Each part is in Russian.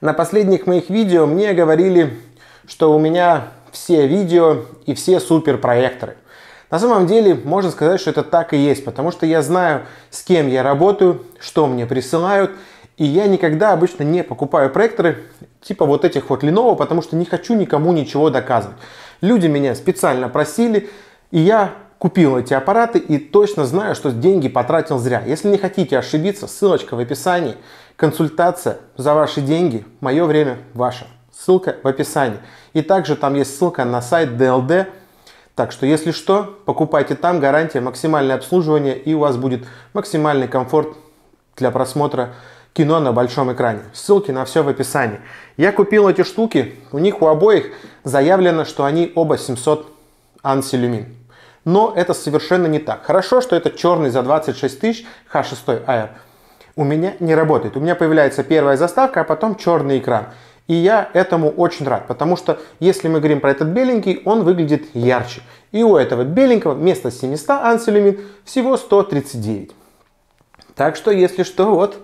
На последних моих видео мне говорили, что у меня все видео и все супер проекторы. На самом деле можно сказать, что это так и есть, потому что я знаю, с кем я работаю, что мне присылают, и я никогда обычно не покупаю проекторы типа вот этих вот Lenovo, потому что не хочу никому ничего доказывать. Люди меня специально просили, и я купил эти аппараты и точно знаю, что деньги потратил зря. Если не хотите ошибиться, ссылочка в описании. Консультация за ваши деньги, мое время ваше. Ссылка в описании. И также там есть ссылка на сайт DLD. Так что, если что, покупайте там, гарантия, максимальное обслуживание, и у вас будет максимальный комфорт для просмотра кино на большом экране. Ссылки на все в описании. Я купил эти штуки, у них у обоих заявлено, что они оба 700 анселюмин. Но это совершенно не так. Хорошо, что этот черный за 26 тысяч H6AR у меня не работает. У меня появляется первая заставка, а потом черный экран. И я этому очень рад, потому что если мы говорим про этот беленький, он выглядит ярче. И у этого беленького вместо 700 ансилюмин всего 139. Так что, если что, вот,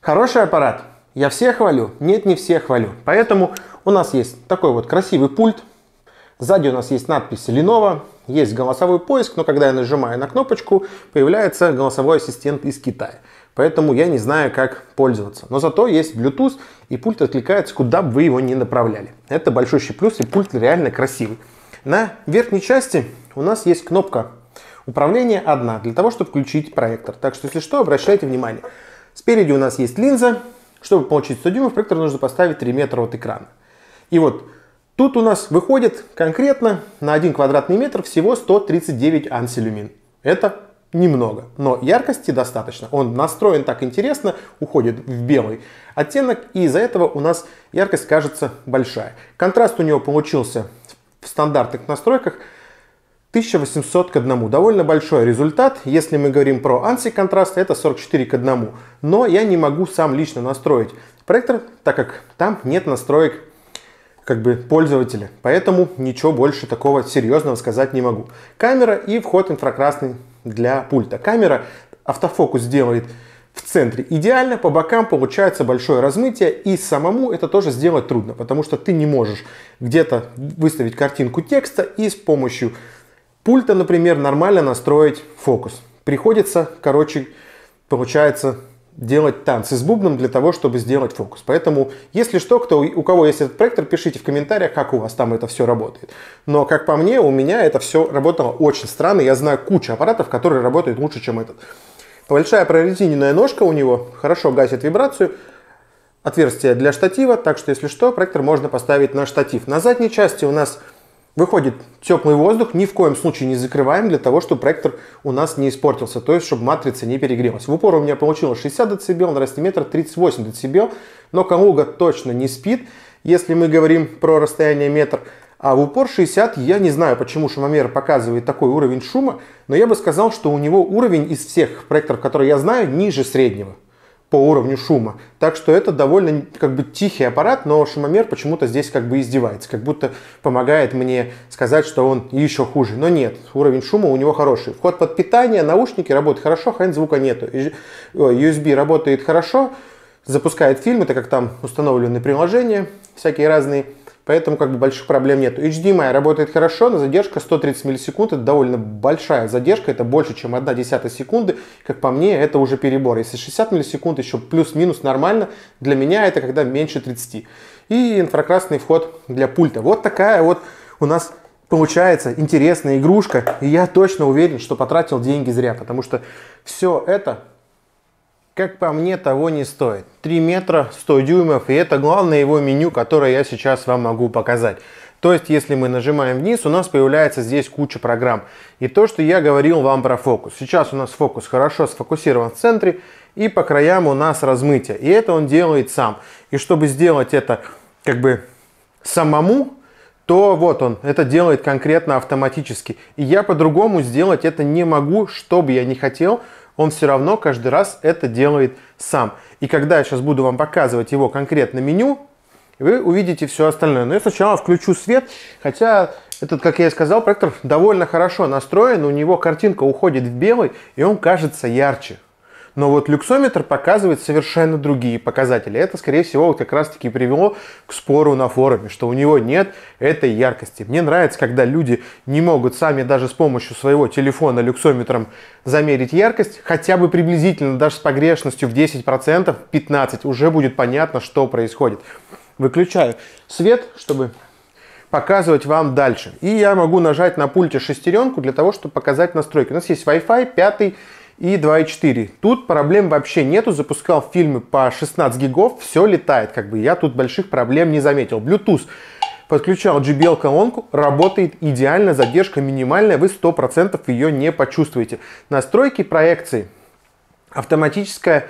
хороший аппарат. Я все хвалю? Нет, не все хвалю. Поэтому у нас есть такой вот красивый пульт. Сзади у нас есть надпись Lenovo. Есть голосовой поиск, но когда я нажимаю на кнопочку, появляется голосовой ассистент из Китая. Поэтому я не знаю, как пользоваться. Но зато есть Bluetooth, и пульт откликается, куда бы вы его ни направляли. Это большой плюс, и пульт реально красивый. На верхней части у нас есть кнопка управления одна, для того, чтобы включить проектор. Так что, если что, обращайте внимание. Спереди у нас есть линза. Чтобы получить 100 дюймов, проектор нужно поставить 3 метра от экрана. И вот Тут у нас выходит конкретно на 1 квадратный метр всего 139 ансилюмин. Это немного, но яркости достаточно. Он настроен так интересно, уходит в белый оттенок, и из-за этого у нас яркость кажется большая. Контраст у него получился в стандартных настройках 1800 к 1. Довольно большой результат. Если мы говорим про анси-контраст, это 44 к 1. Но я не могу сам лично настроить проектор, так как там нет настроек как бы пользователя. Поэтому ничего больше такого серьезного сказать не могу. Камера и вход инфракрасный для пульта. Камера автофокус делает в центре идеально, по бокам получается большое размытие, и самому это тоже сделать трудно, потому что ты не можешь где-то выставить картинку текста и с помощью пульта, например, нормально настроить фокус. Приходится, короче, получается делать танцы с бубном для того, чтобы сделать фокус. Поэтому, если что, кто, у кого есть этот проектор, пишите в комментариях, как у вас там это все работает. Но, как по мне, у меня это все работало очень странно. Я знаю кучу аппаратов, которые работают лучше, чем этот. Большая прорезиненная ножка у него хорошо гасит вибрацию. Отверстие для штатива, так что, если что, проектор можно поставить на штатив. На задней части у нас Выходит теплый воздух, ни в коем случае не закрываем для того, чтобы проектор у нас не испортился, то есть чтобы матрица не перегрелась. В упор у меня получилось 60 дБ, на растиметр 38 дБ, но Камуга точно не спит, если мы говорим про расстояние метр. А в упор 60 я не знаю, почему шумомер показывает такой уровень шума, но я бы сказал, что у него уровень из всех проекторов, которые я знаю, ниже среднего по уровню шума. Так что это довольно как бы тихий аппарат, но шумомер почему-то здесь как бы издевается, как будто помогает мне сказать, что он еще хуже. Но нет, уровень шума у него хороший. Вход под питание, наушники работают хорошо, хрен звука нету. USB работает хорошо, запускает фильм, это как там установлены приложения всякие разные. Поэтому как бы больших проблем нет. HDMI работает хорошо, но задержка 130 миллисекунд это довольно большая задержка, это больше, чем 1 десятая секунды. Как по мне, это уже перебор. Если 60 миллисекунд еще плюс-минус нормально, для меня это когда меньше 30. И инфракрасный вход для пульта. Вот такая вот у нас получается интересная игрушка. И я точно уверен, что потратил деньги зря, потому что все это как по мне, того не стоит. 3 метра, 100 дюймов, и это главное его меню, которое я сейчас вам могу показать. То есть, если мы нажимаем вниз, у нас появляется здесь куча программ. И то, что я говорил вам про фокус. Сейчас у нас фокус хорошо сфокусирован в центре, и по краям у нас размытие. И это он делает сам. И чтобы сделать это как бы самому, то вот он, это делает конкретно автоматически. И я по-другому сделать это не могу, чтобы я не хотел он все равно каждый раз это делает сам. И когда я сейчас буду вам показывать его конкретно меню, вы увидите все остальное. Но я сначала включу свет, хотя этот, как я и сказал, проектор довольно хорошо настроен, у него картинка уходит в белый, и он кажется ярче. Но вот люксометр показывает совершенно другие показатели. Это, скорее всего, вот как раз-таки привело к спору на форуме, что у него нет этой яркости. Мне нравится, когда люди не могут сами даже с помощью своего телефона люксометром замерить яркость, хотя бы приблизительно, даже с погрешностью в 10%, 15% уже будет понятно, что происходит. Выключаю свет, чтобы показывать вам дальше. И я могу нажать на пульте шестеренку для того, чтобы показать настройки. У нас есть Wi-Fi 5 и 2.4. Тут проблем вообще нету, запускал фильмы по 16 гигов, все летает, как бы я тут больших проблем не заметил. Bluetooth. Подключал JBL колонку, работает идеально, задержка минимальная, вы 100% ее не почувствуете. Настройки проекции, автоматическая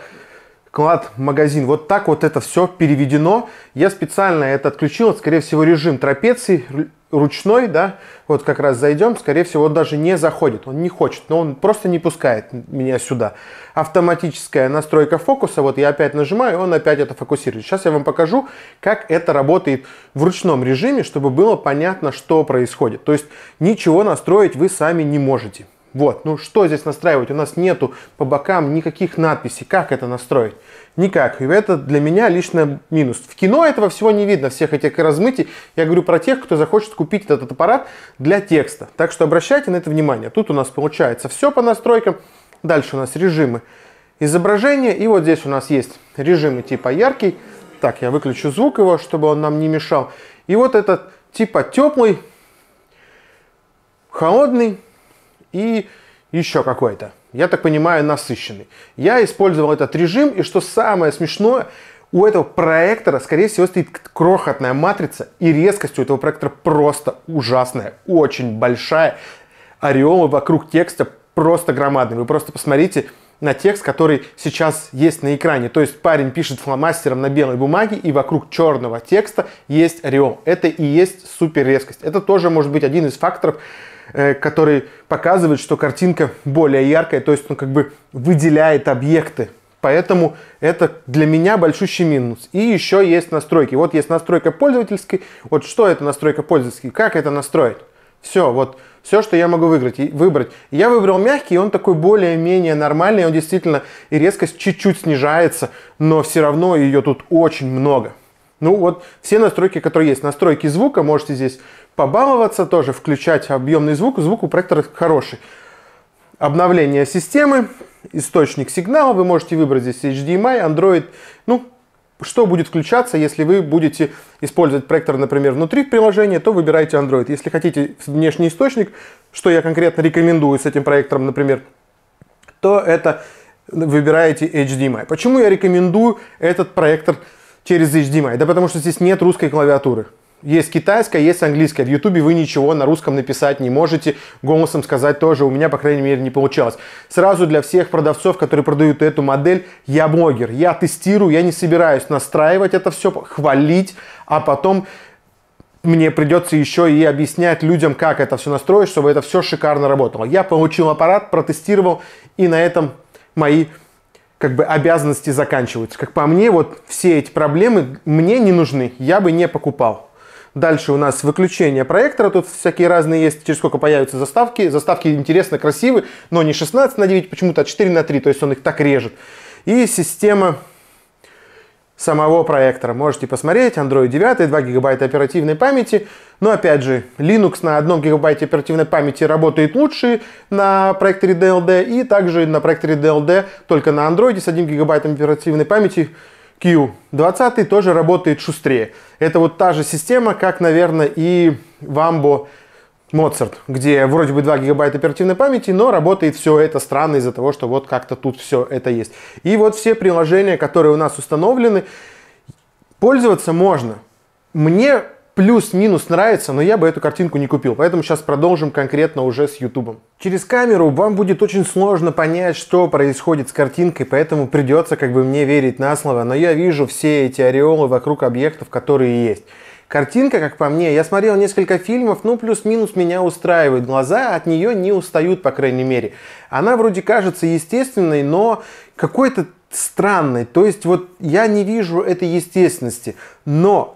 клад-магазин. Вот так вот это все переведено. Я специально это отключил. скорее всего, режим трапеции ручной, да, вот как раз зайдем, скорее всего, он даже не заходит, он не хочет, но он просто не пускает меня сюда. Автоматическая настройка фокуса, вот я опять нажимаю, он опять это фокусирует. Сейчас я вам покажу, как это работает в ручном режиме, чтобы было понятно, что происходит. То есть ничего настроить вы сами не можете. Вот, ну что здесь настраивать? У нас нету по бокам никаких надписей. Как это настроить? Никак. И это для меня лично минус. В кино этого всего не видно, всех этих размытий. Я говорю про тех, кто захочет купить этот аппарат для текста. Так что обращайте на это внимание. Тут у нас получается все по настройкам. Дальше у нас режимы изображения. И вот здесь у нас есть режимы типа яркий. Так, я выключу звук его, чтобы он нам не мешал. И вот этот типа теплый, холодный, и еще какой-то. Я так понимаю, насыщенный. Я использовал этот режим, и что самое смешное, у этого проектора, скорее всего, стоит крохотная матрица, и резкость у этого проектора просто ужасная, очень большая. Ореолы вокруг текста просто громадные. Вы просто посмотрите, на текст, который сейчас есть на экране. То есть парень пишет фломастером на белой бумаге, и вокруг черного текста есть ореол. Это и есть супер резкость. Это тоже может быть один из факторов, э, который показывает, что картинка более яркая, то есть он ну, как бы выделяет объекты. Поэтому это для меня большущий минус. И еще есть настройки. Вот есть настройка пользовательской. Вот что это настройка пользовательской? Как это настроить? Все, вот все, что я могу выиграть, выбрать. Я выбрал мягкий, он такой более-менее нормальный, он действительно и резкость чуть-чуть снижается, но все равно ее тут очень много. Ну вот все настройки, которые есть. Настройки звука, можете здесь побаловаться, тоже включать объемный звук, звук у проектора хороший. Обновление системы, источник сигнала, вы можете выбрать здесь HDMI, Android, ну, что будет включаться, если вы будете использовать проектор, например, внутри приложения, то выбирайте Android. Если хотите внешний источник, что я конкретно рекомендую с этим проектором, например, то это выбираете HDMI. Почему я рекомендую этот проектор через HDMI? Да потому что здесь нет русской клавиатуры. Есть китайская, есть английская. В Ютубе вы ничего на русском написать не можете. Голосом сказать тоже у меня, по крайней мере, не получалось. Сразу для всех продавцов, которые продают эту модель, я блогер. Я тестирую, я не собираюсь настраивать это все, хвалить, а потом мне придется еще и объяснять людям, как это все настроить, чтобы это все шикарно работало. Я получил аппарат, протестировал, и на этом мои как бы обязанности заканчиваются. Как по мне, вот все эти проблемы мне не нужны, я бы не покупал. Дальше у нас выключение проектора, тут всякие разные есть, через сколько появятся заставки. Заставки интересно красивые но не 16 на 9, почему-то а 4 на 3, то есть он их так режет. И система самого проектора. Можете посмотреть, Android 9, 2 гигабайта оперативной памяти. Но опять же, Linux на 1 гигабайте оперативной памяти работает лучше на проекторе DLD и также на проекторе DLD только на Android с 1 гигабайтом оперативной памяти Q. 20 тоже работает шустрее. Это вот та же система, как, наверное, и Вамбо Моцарт, где вроде бы 2 гигабайта оперативной памяти, но работает все это странно из-за того, что вот как-то тут все это есть. И вот все приложения, которые у нас установлены, пользоваться можно. Мне плюс-минус нравится, но я бы эту картинку не купил. Поэтому сейчас продолжим конкретно уже с YouTube. Через камеру вам будет очень сложно понять, что происходит с картинкой, поэтому придется как бы мне верить на слово. Но я вижу все эти ореолы вокруг объектов, которые есть. Картинка, как по мне, я смотрел несколько фильмов, ну плюс-минус меня устраивает. Глаза от нее не устают, по крайней мере. Она вроде кажется естественной, но какой-то странной. То есть вот я не вижу этой естественности. Но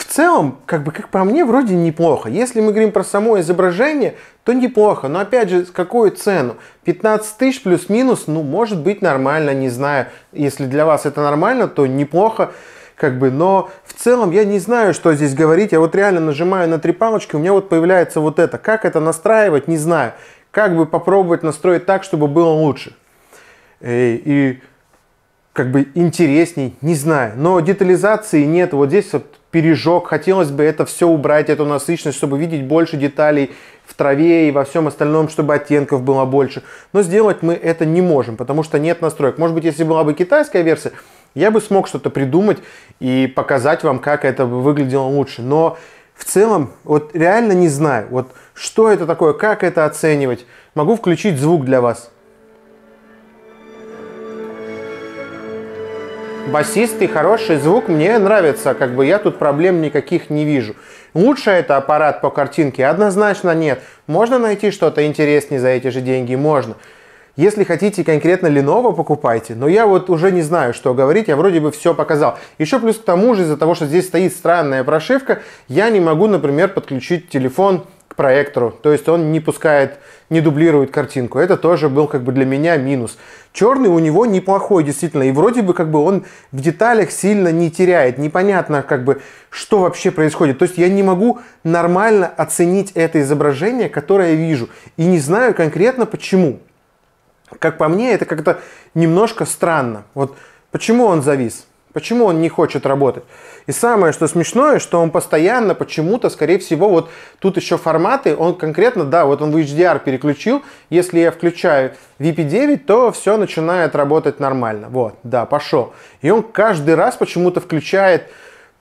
в целом, как бы, как по мне, вроде неплохо. Если мы говорим про само изображение, то неплохо. Но опять же, с какую цену? 15 тысяч плюс-минус, ну, может быть нормально, не знаю. Если для вас это нормально, то неплохо. Как бы, но в целом я не знаю, что здесь говорить. Я вот реально нажимаю на три палочки, у меня вот появляется вот это. Как это настраивать, не знаю. Как бы попробовать настроить так, чтобы было лучше. И, и как бы интересней, не знаю. Но детализации нет. Вот здесь вот пережог. Хотелось бы это все убрать, эту насыщенность, чтобы видеть больше деталей в траве и во всем остальном, чтобы оттенков было больше. Но сделать мы это не можем, потому что нет настроек. Может быть, если была бы китайская версия, я бы смог что-то придумать и показать вам, как это выглядело лучше. Но в целом, вот реально не знаю, вот что это такое, как это оценивать. Могу включить звук для вас. басистый, хороший звук, мне нравится, как бы я тут проблем никаких не вижу. Лучше это аппарат по картинке? Однозначно нет. Можно найти что-то интереснее за эти же деньги? Можно. Если хотите конкретно Lenovo, покупайте. Но я вот уже не знаю, что говорить, я вроде бы все показал. Еще плюс к тому же, из-за того, что здесь стоит странная прошивка, я не могу, например, подключить телефон проектору. То есть он не пускает, не дублирует картинку. Это тоже был как бы для меня минус. Черный у него неплохой, действительно. И вроде бы как бы он в деталях сильно не теряет. Непонятно как бы, что вообще происходит. То есть я не могу нормально оценить это изображение, которое я вижу. И не знаю конкретно почему. Как по мне, это как-то немножко странно. Вот почему он завис? Почему он не хочет работать? И самое, что смешное, что он постоянно почему-то, скорее всего, вот тут еще форматы, он конкретно, да, вот он в HDR переключил, если я включаю VP9, то все начинает работать нормально. Вот, да, пошел. И он каждый раз почему-то включает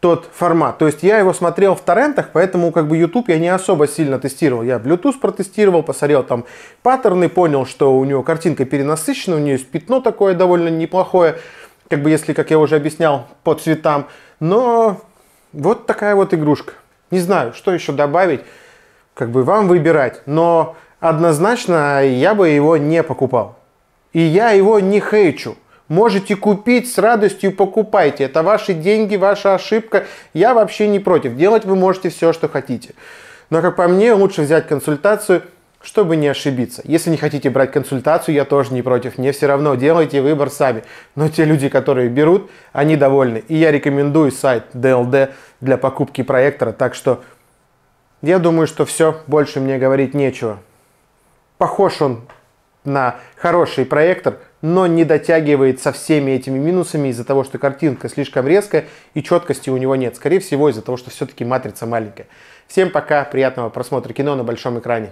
тот формат. То есть я его смотрел в торрентах, поэтому как бы YouTube я не особо сильно тестировал. Я Bluetooth протестировал, посмотрел там паттерны, понял, что у него картинка перенасыщена, у нее есть пятно такое довольно неплохое как бы если, как я уже объяснял, по цветам. Но вот такая вот игрушка. Не знаю, что еще добавить, как бы вам выбирать, но однозначно я бы его не покупал. И я его не хейчу. Можете купить, с радостью покупайте. Это ваши деньги, ваша ошибка. Я вообще не против. Делать вы можете все, что хотите. Но, как по мне, лучше взять консультацию – чтобы не ошибиться. Если не хотите брать консультацию, я тоже не против. Мне все равно, делайте выбор сами. Но те люди, которые берут, они довольны. И я рекомендую сайт DLD для покупки проектора. Так что я думаю, что все, больше мне говорить нечего. Похож он на хороший проектор, но не дотягивает со всеми этими минусами из-за того, что картинка слишком резкая и четкости у него нет. Скорее всего, из-за того, что все-таки матрица маленькая. Всем пока, приятного просмотра кино на большом экране.